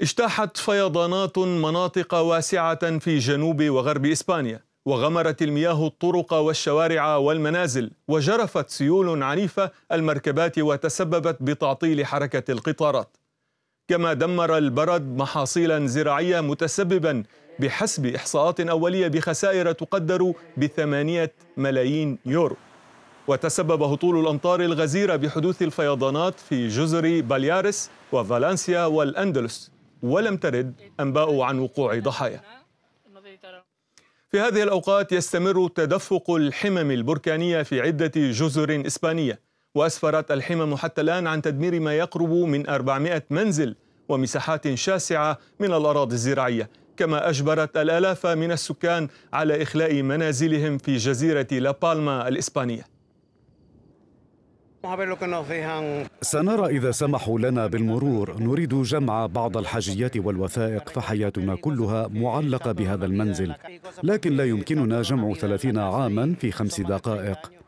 اجتاحت فيضانات مناطق واسعة في جنوب وغرب إسبانيا وغمرت المياه الطرق والشوارع والمنازل وجرفت سيول عنيفة المركبات وتسببت بتعطيل حركة القطارات كما دمر البرد محاصيلا زراعية متسببا بحسب إحصاءات أولية بخسائر تقدر بثمانية ملايين يورو وتسبب هطول الأمطار الغزيرة بحدوث الفيضانات في جزر باليارس وفالنسيا والأندلس ولم ترد أنباء عن وقوع ضحايا في هذه الأوقات يستمر تدفق الحمم البركانية في عدة جزر إسبانية وأسفرت الحمم حتى الآن عن تدمير ما يقرب من 400 منزل ومساحات شاسعة من الأراضي الزراعية كما أجبرت الآلاف من السكان على إخلاء منازلهم في جزيرة لابالما الإسبانية سنرى إذا سمحوا لنا بالمرور نريد جمع بعض الحاجيات والوثائق فحياتنا كلها معلقة بهذا المنزل لكن لا يمكننا جمع ثلاثين عاما في خمس دقائق